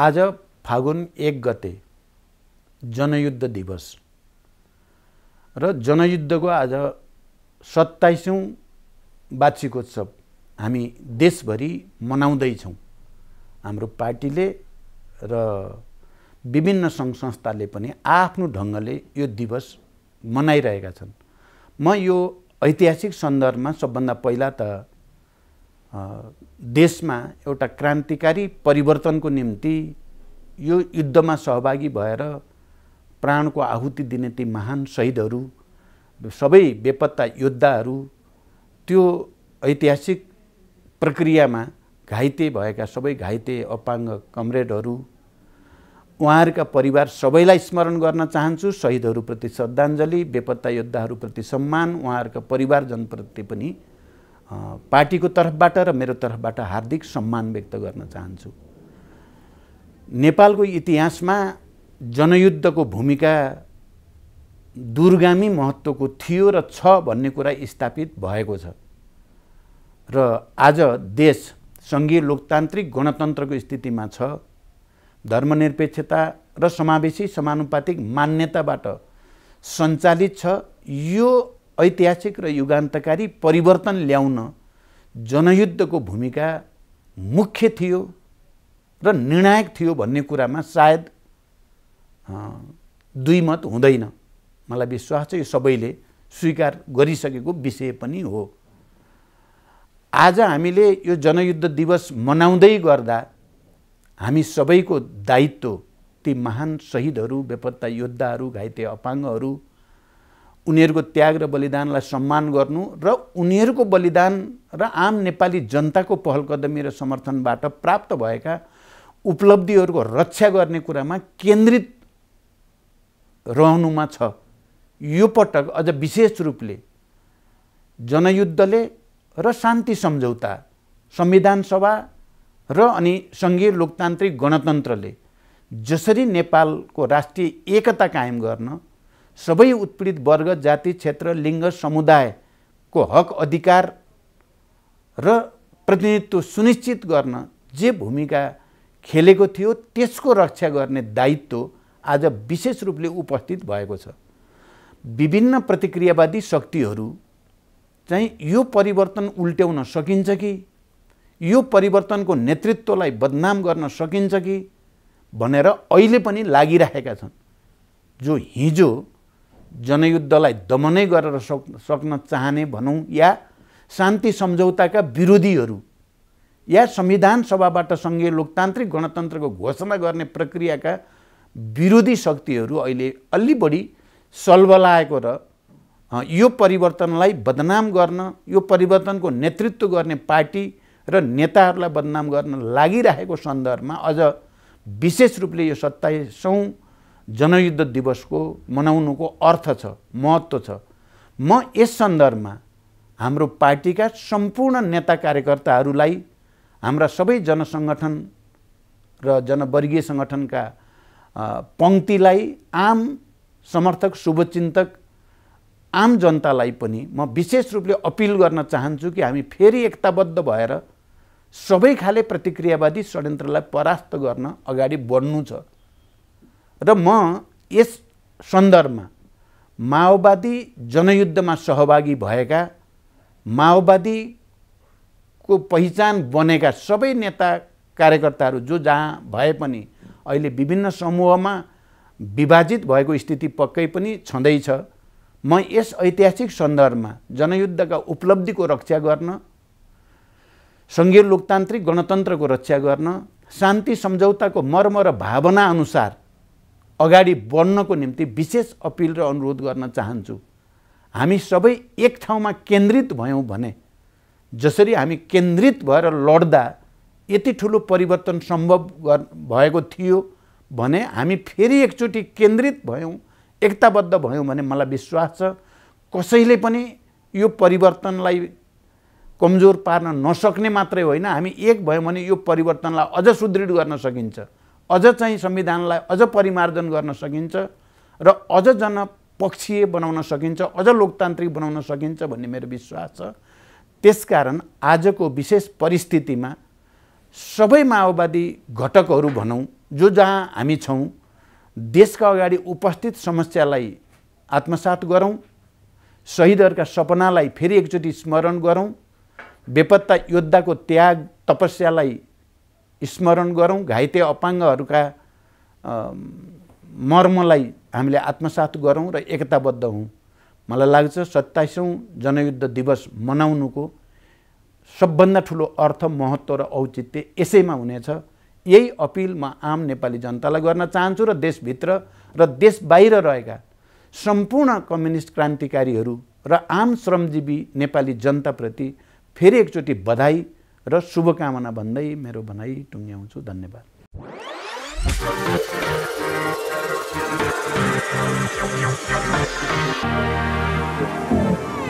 आज फागुन एक गते जनयुद्ध दिवस र जनयुद्धको आज सत्ताइसौँ वार्षिकोत्सव हामी देशभरि मनाउँदैछौँ हाम्रो पार्टीले र विभिन्न सङ्घ संस्थाले पनि आफ्नो ढङ्गले यो दिवस मनाइरहेका छन् म यो ऐतिहासिक सन्दर्भमा सबभन्दा पहिला त देशमा एउटा क्रान्तिकारी परिवर्तनको निम्ति यो युद्धमा सहभागी भएर प्राणको आहुति दिने ती महान शहीदहरू सबै बेपत्ता योद्धाहरू त्यो ऐतिहासिक प्रक्रियामा घाइते भएका सबै घाइते अपाङ्ग कमरेडहरू उहाँहरूका परिवार सबैलाई स्मरण गर्न चाहन्छु शहीदहरूप्रति श्रद्धाञ्जली बेपत्ता योद्धाहरूप्रति सम्मान उहाँहरूका परिवारजनप्रति पनि पार्टीको तर्फबाट र मेरो तर्फबाट हार्दिक सम्मान व्यक्त गर्न चाहन्छु नेपालको इतिहासमा जनयुद्धको भूमिका दुर्गामी महत्त्वको थियो र छ भन्ने कुरा स्थापित भएको छ र आज देश सङ्घीय लोकतान्त्रिक गणतन्त्रको स्थितिमा छ धर्मनिरपेक्षता र समावेशी समानुपातिक मान्यताबाट सञ्चालित छ यो ऐतिहासिक र युगान्तकारी परिवर्तन ल्याउन जनयुद्धको भूमिका मुख्य थियो र निर्णायक थियो भन्ने कुरामा सायद दुई मत हुँदैन मलाई विश्वास छ यो सबैले स्वीकार गरिसकेको विषय पनि हो आज हामीले यो जनयुद्ध दिवस मनाउँदै गर्दा हामी सबैको दायित्व ती महान् शहीदहरू बेपत्ता योद्धाहरू घाइते अपाङ्गहरू उनीहरूको त्याग र बलिदानलाई सम्मान गर्नु र उनीहरूको बलिदान र आम नेपाली जनताको पहलकदमी र समर्थनबाट प्राप्त भएका उपलब्धिहरूको रक्षा गर्ने कुरामा केन्द्रित रहनुमा छ यो पटक अझ विशेष रूपले जनयुद्धले र शान्ति सम्झौता संविधान सभा र अनि सङ्घीय लोकतान्त्रिक गणतन्त्रले जसरी नेपालको राष्ट्रिय एकता कायम गर्न सबै उत्पीडित वर्ग जाति क्षेत्र लिङ्ग समुदायको हक अधिकार र प्रतिनिधित्व सुनिश्चित गर्न जे भूमिका खेलेको थियो त्यसको रक्षा गर्ने दायित्व आज विशेष रूपले उपस्थित भएको छ विभिन्न प्रतिक्रियावादी शक्तिहरू चाहिँ यो परिवर्तन उल्ट्याउन सकिन्छ कि यो परिवर्तनको नेतृत्वलाई बदनाम गर्न सकिन्छ कि भनेर अहिले पनि लागिराखेका छन् जो हिजो जनयुद्धलाई दमनै गरेर सक् सक्न चाहने भनौँ या शान्ति सम्झौताका विरोधीहरू या संविधान सभाबाट सङ्घीय लोकतान्त्रिक गणतन्त्रको घोषणा गर्ने प्रक्रियाका विरोधी शक्तिहरू अहिले अलि बढी सल्बलाएको र यो परिवर्तनलाई बदनाम गर्न यो परिवर्तनको नेतृत्व गर्ने पार्टी र नेताहरूलाई बदनाम गर्न लागिरहेको सन्दर्भमा अझ विशेष रूपले यो सत्ताइसौँ जनयुद्ध दिवसको मनाउनुको अर्थ छ महत्त्व छ म यस सन्दर्भमा हाम्रो पार्टीका सम्पूर्ण नेता कार्यकर्ताहरूलाई हाम्रा सबै जनसङ्गठन र जनवर्गीय सङ्गठनका पङ्क्तिलाई आम समर्थक शुभचिन्तक आम जनतालाई पनि म विशेष रूपले अपिल गर्न चाहन्छु कि हामी फेरि एकताबद्ध भएर सबै खाले प्रतिक्रियावादी षड्यन्त्रलाई परास्त गर्न अगाडि बढ्नु छ र म यस सन्दर्भमा माओवादी जनयुद्धमा सहभागी भएका माओवादीको पहिचान बनेका सबै नेता कार्यकर्ताहरू जो जहाँ भए पनि अहिले विभिन्न समूहमा विभाजित भएको स्थिति पक्कै पनि छँदैछ म यस ऐतिहासिक सन्दर्भमा जनयुद्धका उपलब्धिको रक्षा गर्न सङ्घीय लोकतान्त्रिक गणतन्त्रको रक्षा गर्न शान्ति सम्झौताको मर्म र भावना अनुसार अगाडि बढ्नको निम्ति विशेष अपिल र अनुरोध गर्न चाहन्छु हामी सबै एक ठाउँमा केन्द्रित भयौँ भने जसरी हामी केन्द्रित भएर लड्दा यति ठुलो परिवर्तन सम्भव भएको थियो भने हामी फेरि एकचोटि केन्द्रित भयौँ एकताबद्ध भयौँ भने मलाई विश्वास छ कसैले पनि यो परिवर्तनलाई कमजोर पार्न नसक्ने मात्रै होइन हामी एक भयौँ भने यो परिवर्तनलाई अझ सुदृढ गर्न सकिन्छ अझ चाहिँ संविधानलाई अझ परिमार्जन गर्न सकिन्छ र अझ जनपक्षीय बनाउन सकिन्छ अझ लोकतान्त्रिक बनाउन सकिन्छ भन्ने मेरो विश्वास छ त्यसकारण आजको विशेष परिस्थितिमा सबै माओवादी घटकहरू भनौँ जो जहाँ हामी छौँ देशका अगाडि उपस्थित समस्यालाई आत्मसात गरौँ शहीदहरूका सपनालाई फेरि एकचोटि स्मरण गरौँ बेपत्ता योद्धाको त्याग तपस्यालाई स्मरण गरौँ घाइते अपाङ्गहरूका मर्मलाई हामीले आत्मसात गरौँ र एकताबद्ध हौँ मलाई लाग्छ सत्ताइसौँ जनयुद्ध दिवस मनाउनुको सबभन्दा ठुलो अर्थ महत्त्व र औचित्य यसैमा हुनेछ यही अपिल म आम नेपाली जनतालाई गर्न चाहन्छु र देशभित्र र देश बाहिर रहेका सम्पूर्ण कम्युनिस्ट क्रान्तिकारीहरू र आम श्रमजीवी नेपाली जनताप्रति फेरि एकचोटि बधाई र शुभकामना भन्दै मेरो भनाइ टुङ्ग्याउँछु धन्यवाद